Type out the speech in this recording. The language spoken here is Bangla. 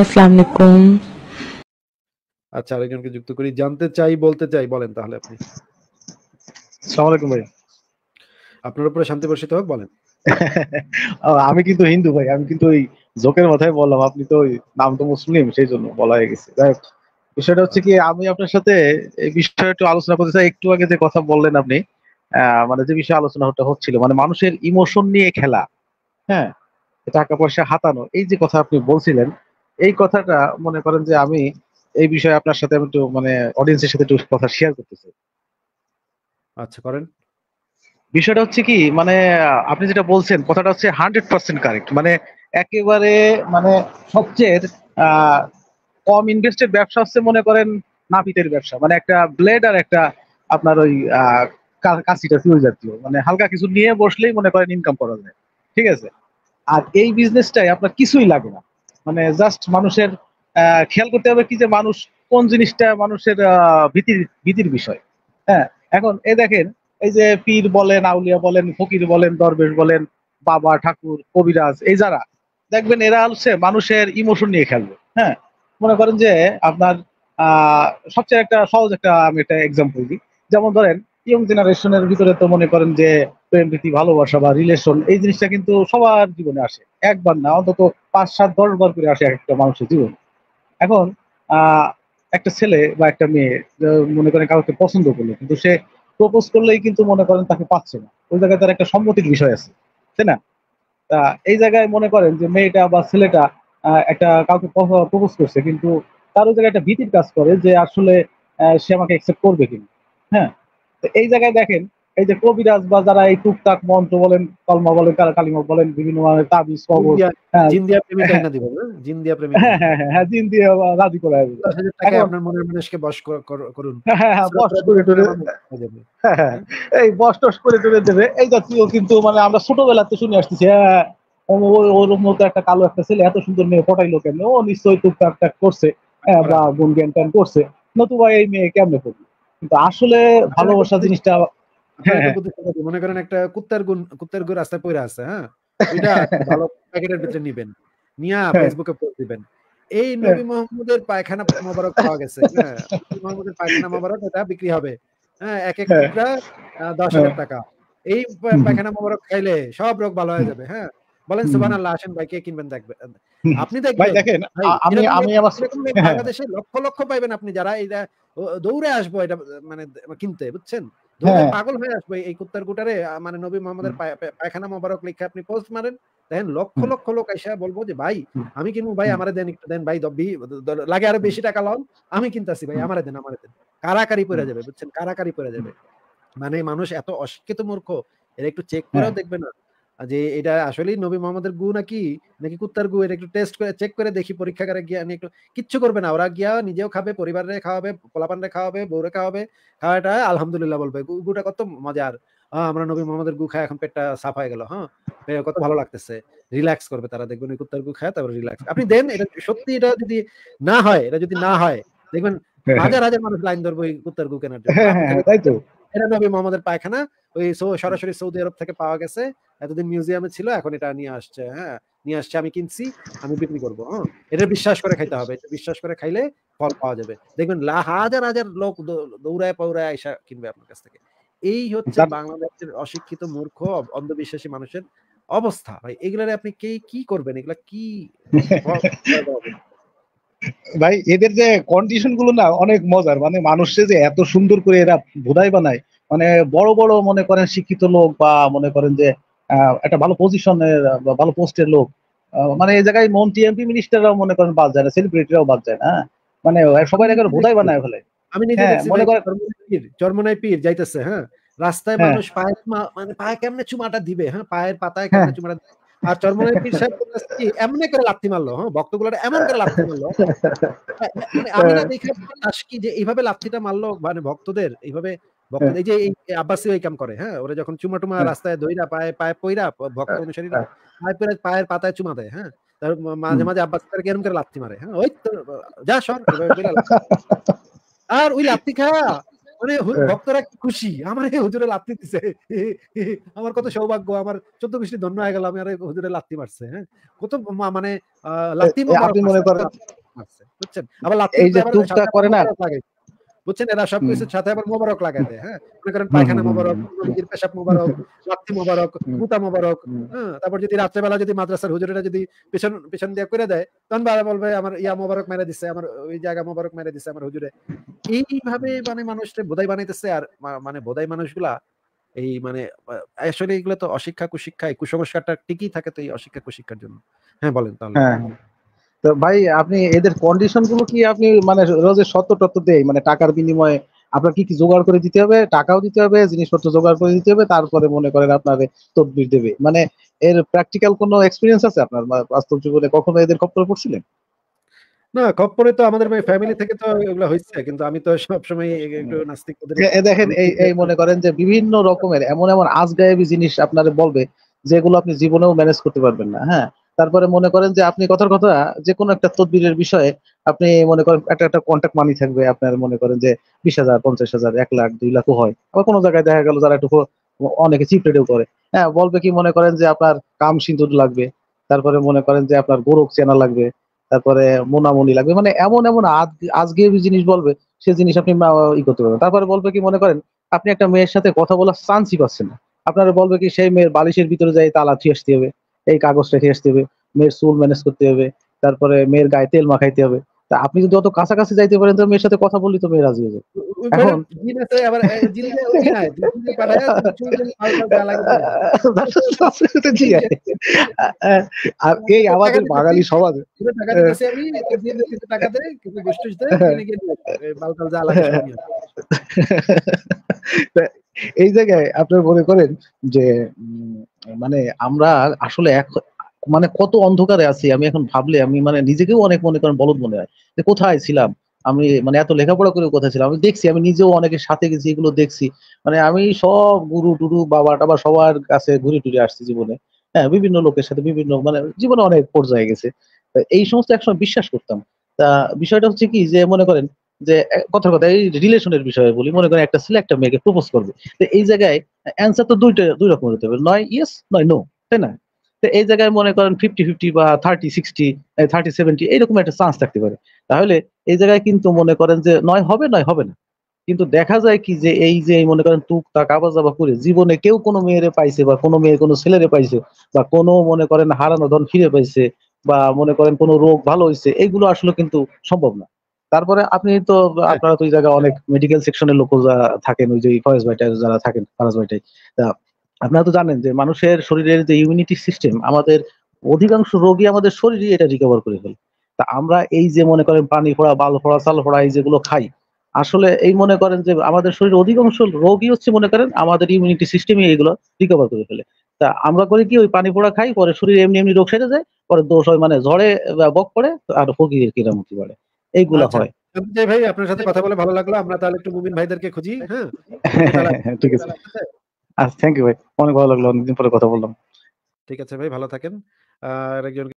আচ্ছা আরেকজনকে যুক্ত করি জানতে চাই বলতে চাই বলেন তাহলে আপনি ভাই আপনার উপরে শান্তি বর্ষিত হোক বলেন আমি কিন্তু হিন্দু ভাই আমি কিন্তু ওই জোকের মাথায় বললাম আপনি তো নাম তো মুসলিম সেই জন্য বলা হয়ে গেছে যাই বিষয়টা হচ্ছে কি আমি আপনার সাথে এই বিষয়ে একটু আলোচনা করতে চাই একটু আগে যে কথা বললেন আপনি মানে যে বিষয়ে আলোচনাটা হচ্ছিল মানে মানুষের ইমোশন নিয়ে খেলা হ্যাঁ টাকা পয়সা হাতানো এই যে কথা আপনি বলছিলেন এই কথাটা মনে করেন যে আমি এই বিষয়ে আপনার সাথে একটু মানে অডিয়েন্সের সাথে একটু কথা শেয়ার করতে চাই আচ্ছা করেন বিষয়টা হচ্ছে কি মানে আপনি যেটা বলছেন কথাটা হচ্ছে হান্ড্রেড পার্সেন্ট কারেক্ট মানে একেবারে মানে সবচেয়ে কম ইনভেস্টের ব্যবসা হচ্ছে মনে করেন নাপিতের ব্যবসা মানে একটা ব্লেড আর একটা আপনার ওই কাশিটা ফিউল জাতীয় মানে হালকা কিছু নিয়ে বসলেই মনে করেন ইনকাম করা যায় ঠিক আছে আর এই বিজনেসটাই আপনার কিছুই লাগে না মানে জাস্ট মানুষের খেয়াল করতে হবে কি যে মানুষ কোন জিনিসটা মানুষের ভীতির ভীতির বিষয় হ্যাঁ এখন এ দেখেন এই যে পীর বলেন আউলিয়া বলেন ফকির বলেন দরবেশ বলেন বাবা ঠাকুর কবিরাজ এই যারা দেখবেন এরা হচ্ছে মানুষের ইমোশন নিয়ে খেলবে হ্যাঁ মনে করেন যে আপনার সবচেয়ে একটা সহজ একটা আমি একটা এক্সাম্পল দিই যেমন ধরেন ইয়ং জেনারেশনের ভিতরে তো মনে করেন যে প্রেম প্রীতি ভালোবাসা বা রিলেশন এই জিনিসটা কিন্তু সবার জীবনে আসে একবার না অন্তত পাঁচ সাত দশ বার করে আসে একটা মানুষের জীবন এখন একটা ছেলে বা একটা মেয়ে মনে করেন কাউকে পছন্দ করলো কিন্তু সে প্রপোজ করলেই কিন্তু মনে করেন তাকে পাচ্ছে না ওই জায়গায় তার একটা সম্মতির বিষয় আছে তাই না তা এই জায়গায় মনে করেন যে মেয়েটা বা ছেলেটা একটা কাউকে প্রপোজ করছে কিন্তু তার ওই জায়গায় একটা ভীতির কাজ করে যে আসলে সে আমাকে অ্যাকসেপ্ট করবে কিনা হ্যাঁ এই জায়গায় দেখেন এই যে কবিরাজ বা যারা এই টুকটাক মন্ত্র বলেন কলমা বলেন কালিমা বলেন বিভিন্ন তাবিজ কবর জিন্দিয়া হ্যাঁ। প্রেমী না জিন্দিয়া প্রেমী হ্যাঁ হ্যাঁ, হ্যাঁ হ্যাঁ জিন্দিয়া রাজি করে আসবে আপনার মনের মানুষকে বশ করুন এই বস টস করে টরে দেবে এই জাতীয় কিন্তু মানে আমরা ছোটবেলাতে শুনে আসতেছি হ্যাঁ ওর মতো একটা কালো একটা ছেলে এত সুন্দর মেয়ে পটাইলো কেন ও নিশ্চয়ই টুকটাক করছে বা গুণ জ্ঞান করছে নতুবা এই মেয়ে কেমনে করবে কিন্তু আসলে ভালোবাসা জিনিসটা হ্যাঁ, হ্যাঁ। মনে করেন একটা কুত্তার গুণ কুত্তার গুণ রাস্তায় পড়ে আছে হ্যাঁ এটা ভালো প্যাকেটের ভিতরে নিবেন নিয়া হ্যাঁ। ফেসবুকে পোস্ট দিবেন এই নবী মোহাম্মদের পায়খানা মোবারক পাওয়া গেছে হ্যাঁ মোহাম্মদের পায়খানা মোবারক এটা বিক্রি হবে হ্যাঁ এক একটা দশ হাজার টাকা এই পায়খানা মোবারক খাইলে সব রোগ ভালো হয়ে যাবে হ্যাঁ বলেন আসেন ভাই কে কিনবেন দেখবেন আপনি দেখবেন আমি আমি হ্যাঁ। বাংলাদেশে লক্ষ লক্ষ পাইবেন আপনি যারা এই দৌড়ে আসবো এটা মানে কিনতে বুঝছেন হ্যাঁ। পাগল হয়ে আসবে এই কুত্তার মানে নবী মোহাম্মদের পায়খানা মোবারক লিখে আপনি পোস্ট মারেন দেখেন লক্ষ লক্ষ লোক এসে বলবো যে ভাই আমি কিনবো ভাই আমারে দেন একটু দেন ভাই দব্বি লাগে আরো বেশি টাকা লন আমি কিনতেছি ভাই আমারে দেন আমারে দেন কারাকারি পরে যাবে বুঝছেন কারাকারি পরে যাবে মানে মানুষ এত অশিক্ষিত মূর্খ এর একটু চেক হ্যাঁ। করেও দেখবে না যে এটা আসলে নবী মোহাম্মদের গু নাকি নাকি কুত্তার গু এটা একটু টেস্ট করে চেক করে দেখি পরীক্ষাগারে গিয়ে আমি একটু কিচ্ছু করবে না ওরা গিয়া নিজেও খাবে পরিবারে খাওয়াবে পোলাপানরে খাওয়াবে বউরে খাওয়াবে খাওয়াটা আলহামদুলিল্লাহ বলবে গুটা কত মজার হ্যাঁ আমরা নবী মোহাম্মদের গু খায় এখন পেটটা সাফ হয়ে গেল হ্যাঁ কত ভালো লাগতেছে রিল্যাক্স করবে তারা দেখবেন ওই কুত্তার গু খায় তারপর রিল্যাক্স আপনি দেন এটা সত্যি এটা যদি না হয় এটা যদি না হয় দেখবেন হ্যাঁ, হ্যাঁ। হাজার হাজার মানুষ লাইন ধরবে ওই কুত্তার গু কেনার জন্য হ্যাঁ, তাই তো এটা নবী মোহাম্মদের পায়খানা ওই সরাসরি সৌদি আরব থেকে পাওয়া গেছে এতদিন মিউজিয়ামে ছিল এখন এটা নিয়ে আসছে হ্যাঁ নিয়ে আসছে আমি কিনছি আমি বিক্রি করবো হ্যাঁ এটা বিশ্বাস করে খাইতে হবে এটা বিশ্বাস করে খাইলে ফল পাওয়া যাবে দেখবেন হাজার হাজার লোক দৌড়ায় পাউরায় আইসা কিনবে আপনার কাছ থেকে এই হচ্ছে বাংলাদেশের অশিক্ষিত মূর্খ অন্ধবিশ্বাসী মানুষের অবস্থা ভাই এগুলারে আপনি কে কি করবেন এগুলা কি ভাই এদের যে কন্ডিশন গুলো না অনেক মজার মানে মানুষে যে এত সুন্দর করে এরা বোধাই বানায় মানে বড় বড় মনে করেন শিক্ষিত লোক বা মনে করেন যে একটা ভালো পজিশনের ভালো পোস্টের লোক মানে এই জায়গায় মন টিএমপি মিনিস্টাররাও মনে করেন বাদ যায় না সেলিব্রিটিরাও বাদ যায় না হ্যাঁ? মানে সবাই একবার বোধাই বানায় ফেলে আমি হ্যাঁ, মনে করেন চরমনায় পীর যাইতেছে হ্যাঁ রাস্তায় হ্যাঁ। মানুষ পায়ের মানে পায়ে কেমনে চুমাটা দিবে হ্যাঁ পায়ের পাতায় কেমনে চুমাটা আর চরমনায় পীর সাহেব এমনি করে লাথি মারলো হ্যাঁ ভক্তগুলো এমন করে লাথি মারলো মানে আমি না দেখে আশকি যে এইভাবে লাথিটা মারলো মানে ভক্তদের এইভাবে ভক্ত হ্যাঁ। এই যে কাম করে হ্যাঁ ওরা যখন চুমা টুমা হ্যাঁ। রাস্তায় দইরা পায়ে পায়ে পইরা ভক্ত হ্যাঁ, অনুসারীরা পায়ে পায়ের পাতায় চুমা দেয় হ্যাঁ তার মাঝে মাঝে আব্বাস করে মারে হ্যাঁ ওই তো যা সর আর ওই মানে ভক্তরা খুশি আমার এই হুজুরে লাত্তি দিছে আমার কত সৌভাগ্য আমার চোদ্দ বিশটি ধন্য হয়ে গেল আমি আর হুজুরে লাত্তি মারছে হ্যাঁ কত মানে লাত্তি মনে করেন বুঝছেন আবার লাত্তি করে না বুঝছেন এরা সব কিছুর সাথে আবার মোবারক লাগাই দেয় হ্যাঁ মনে করেন পায়খানা মোবারক পেশাব মোবারক রাত্রি মোবারক মুতা মোবারক হ্যাঁ? তারপর যদি রাত্রেবেলা যদি মাদ্রাসার হুজুরেরা যদি পেছন পেছন দিয়ে করে দেয় তখন বাবা বলবে আমার ইয়া মোবারক মেরে দিছে আমার ওই জায়গা মোবারক মেরে দিছে আমার হুজুরে এইভাবে মানে মানুষটা বোধাই বানাইতেছে আর মানে বোধাই মানুষগুলা এই মানে আসলে এগুলো তো অশিক্ষা কুশিক্ষা কুসংস্কারটা টিকই থাকে তো এই অশিক্ষা কুশিক্ষার জন্য হ্যাঁ বলেন তাহলে হ্যাঁ। তো ভাই আপনি এদের কন্ডিশন গুলো কি আপনি মানে রোজে সত্য টত্য দেয় মানে টাকার বিনিময়ে আপনার কি কি জোগাড় করে দিতে হবে টাকাও দিতে হবে জিনিসপত্র জোগাড় করে দিতে হবে তারপরে মনে করেন আপনার তদবির দেবে মানে এর প্র্যাকটিক্যাল কোনো এক্সপিরিয়েন্স আছে আপনার বাস্তব জীবনে কখনো এদের খপ্পরে পড়ছিলেন না খপ্পরে তো আমাদের ফ্যামিলি থেকে তো এগুলো হয়েছে কিন্তু আমি তো সবসময় একটু নাস্তিক দেখেন এই এই মনে করেন যে বিভিন্ন রকমের এমন এমন আজগায়েবি জিনিস আপনারা বলবে যেগুলো আপনি জীবনেও ম্যানেজ করতে পারবেন না হ্যাঁ তারপরে মনে করেন যে আপনি কথার কথা যে কোনো একটা তদবিরের বিষয়ে আপনি মনে করেন একটা একটা কন্ট্যাক্ট মানি থাকবে আপনার মনে করেন যে বিশ হাজার পঞ্চাশ হাজার এক লাখ দুই লাখও হয় আবার কোনো জায়গায় দেখা গেল যারা একটু অনেকে চিপ রেটেও করে হ্যাঁ বলবে কি মনে করেন যে আপনার কাম সিন্দুর লাগবে তারপরে মনে করেন যে আপনার গোরক চেনা লাগবে তারপরে মোনামনি লাগবে মানে এমন এমন আজকে জিনিস বলবে সে জিনিস আপনি ই করতে পারবেন তারপরে বলবে কি মনে করেন আপনি একটা মেয়ের সাথে কথা বলার চান্সই পাচ্ছেন না আপনারা বলবে কি সেই মেয়ের বালিশের ভিতরে যাই তালা থিয়ে আসতে হবে এই কাগজ রেখে আসতে হবে মেয়ের চুল ম্যানেজ করতে হবে তারপরে মেয়ের গায়ে তেল মাখাইতে হবে তা আপনি যদি অত কাছাকাছি যাইতে পারেন তো মেয়ের সাথে কথা বললি তো মেয়ে রাজি হয়ে যাবে এই বাঙালি এই জায়গায় আপনার মনে করেন যে মানে আমরা আসলে মানে কত অন্ধকারে আছি আমি এখন ভাবলে আমি মানে নিজেকেও অনেক মনে করেন বলদ মনে হয় যে কোথায় ছিলাম আমি মানে এত লেখাপড়া করে কোথায় ছিলাম আমি দেখছি আমি নিজেও অনেকের সাথে গেছি এগুলো দেখছি মানে আমি সব গুরু টুরু বাবা টাবা সবার কাছে ঘুরে টুরে আসছি জীবনে হ্যাঁ বিভিন্ন লোকের সাথে বিভিন্ন মানে জীবনে অনেক পর্যায়ে গেছে এই সমস্ত একসময় বিশ্বাস করতাম তা বিষয়টা হচ্ছে কি যে মনে করেন যে কথার কথা এই রিলেশনের বিষয়ে বলি মনে করেন একটা ছেলে একটা মেয়েকে প্রপোজ করবে তো এই জায়গায় অ্যান্সার তো দুইটা দুই রকম হতে হবে নয় ইয়েস নয় নো তাই না তো এই জায়গায় মনে করেন ফিফটি ফিফটি বা থার্টি সিক্সটি থার্টি সেভেন্টি এইরকম একটা চান্স থাকতে পারে তাহলে এই জায়গায় কিন্তু মনে করেন যে নয় হবে নয় হবে না কিন্তু দেখা যায় কি যে এই যে মনে করেন তুক তাক আবা যাবা করে জীবনে কেউ কোনো মেয়েরে পাইছে বা কোনো মেয়ে কোনো ছেলেরে পাইছে বা কোনো মনে করেন হারানো ধন ফিরে পাইছে বা মনে করেন কোনো রোগ ভালো হয়েছে এইগুলো আসলে কিন্তু সম্ভব না তারপরে আপনি তো আপনারা তো ওই জায়গায় অনেক মেডিকেল সেকশনের লোক থাকেন ওই যে ফয়েজ ভাইটা যারা থাকেন ফারাজ ভাইটাই আপনারা তো জানেন যে মানুষের শরীরের যে ইমিউনিটি সিস্টেম আমাদের অধিকাংশ রোগী আমাদের শরীরই এটা রিকভার করে ফেলে তা আমরা এই যে মনে করেন পানি ফোড়া বাল ফোড়া চাল ফোড়া এই যেগুলো খাই আসলে এই মনে করেন যে আমাদের শরীরের অধিকাংশ রোগই হচ্ছে মনে করেন আমাদের ইমিউনিটি সিস্টেমই এইগুলো রিকভার করে ফেলে তা আমরা করি কি ওই পানি পোড়া খাই পরে শরীরে এমনি এমনি রোগ সেরে যায় পরে দোষ হয় মানে ঝড়ে বক পড়ে আর ফকিরের কিরামতি বাড়ে এইগুলো আচ্ছা। হয় ভাই আপনার সাথে কথা বলে ভালো লাগলো আমরা তাহলে একটু মুমিন ভাইদেরকে খুঁজি হ্যাঁ ঠিক আছে থ্যাংক ইউ আচ্ছা, ভাই অনেক ভালো লাগলো অনেকদিন পরে কথা বললাম ঠিক আছে ভাই ভালো থাকেন আর একজন